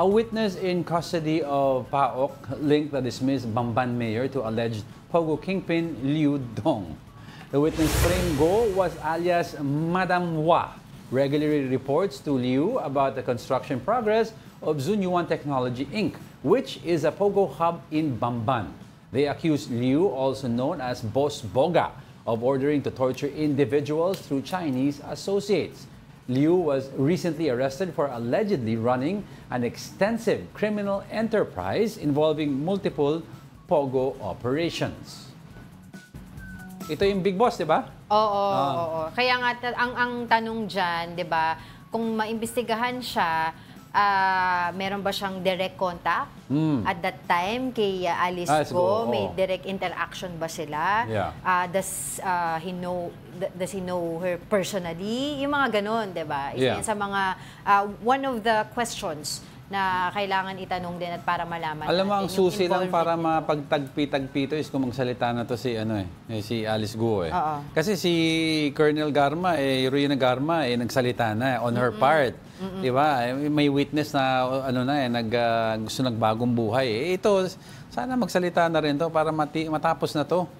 A witness in custody of PAOK linked the dismissed Bamban mayor to alleged Pogo kingpin Liu Dong. The witness claimed Go was alias Madam Wa, regularly reports to Liu about the construction progress of Zunyuan Technology Inc., which is a Pogo hub in Bamban. They accused Liu, also known as Boss Boga, of ordering to torture individuals through Chinese associates. Liu was recently arrested for allegedly running an extensive criminal enterprise involving multiple pogo operations. Ito yung Big Boss, di ba? Oo, ah. oo, oo. Kaya nga ang ang tanong diyan, 'di ba, kung maimbestigahan siya, uh, meron ba siyang direct contact mm. at that time kay uh, Alice ah, Go? May oh. direct interaction ba sila? Yeah. Uh, does, uh, he know, does he know her personally? Yung mga ganun, di ba? Isa yeah. sa mga, uh, one of the questions na kailangan itanong din at para malaman. Alam mo, ang susi lang para mapagtagpi-tagpito is kung magsalita na to si, ano, eh, eh, si Alice Guo. Eh. Oo. Kasi si Colonel Garma, eh, Rina Garma, eh, nagsalita na eh, on her mm -mm. part. Mm-mm. Di ba? Eh, may witness na ano na eh, nag, uh, gusto bagong buhay. Eh, ito, sana magsalita na rin to para mati- matapos na to.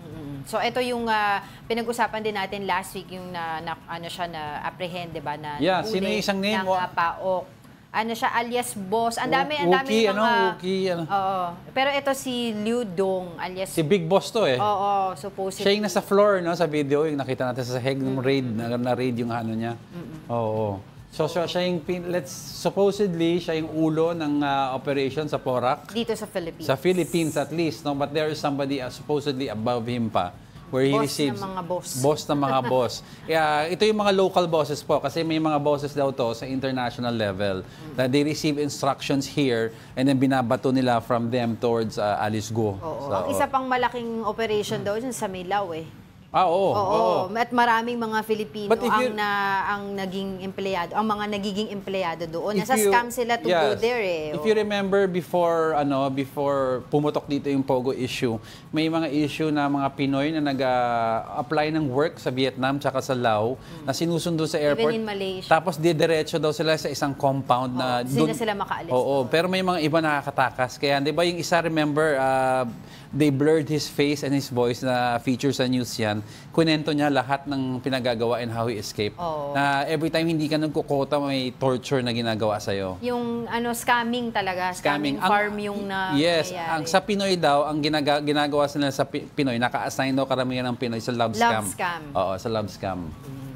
So ito yung uh, pinag-usapan din natin last week yung na, na ano siya na apprehend, 'di ba, na Yeah, sino isang name ng, uh, paok ano siya, alias Boss. Ang dami, ang dami ng mga... Ano, Wookie, ano. Oo. Pero ito si Liu Dong, alias... Si Big Boss to eh. Oo, supposedly. Siya yung nasa floor, no, sa video, yung nakita natin sa Hegnum mm-hmm. raid, na, na-raid yung ano niya. Mm-hmm. Oo. So, so siya yung, let's, supposedly, siya yung ulo ng uh, operation sa PORAC. Dito sa Philippines. Sa Philippines at least, no? But there is somebody uh, supposedly above him pa where he boss receives mga boss. boss ng mga boss. Yeah, ito yung mga local bosses po kasi may mga bosses daw to sa international level mm. that they receive instructions here and then binabato nila from them towards uh, Alice Go. Oo, so, ang isa pang malaking operation mm. daw yun sa Milao eh. Ah, oo. Oo. oo. At maraming mga Filipino ang na ang naging empleyado, ang mga nagiging empleyado doon. If Nasa you- scam sila to go there eh. If you remember before ano before pumutok dito yung Pogo issue, may mga issue na mga Pinoy na nag-apply ng work sa Vietnam tsaka sa Laos na sinusundo sa airport. in Malaysia. Tapos didiretso daw sila sa isang compound na doon sila sila makaalis. Oo, pero may mga iba nakakatakas. Kaya 'di ba yung isa remember uh, they blurred his face and his voice na feature sa news yan. Japan, kunento niya lahat ng pinagagawa and how he escaped. Oh. Na every time hindi ka nagkukota, may torture na ginagawa sa'yo. Yung ano, scamming talaga. Scamming. scamming farm ang, yung na Yes. Ang, eh. sa Pinoy daw, ang ginaga, ginagawa sila sa Pinoy, naka-assign daw karamihan ng Pinoy sa love, love scam. scam. Oo, sa love scam. Mm.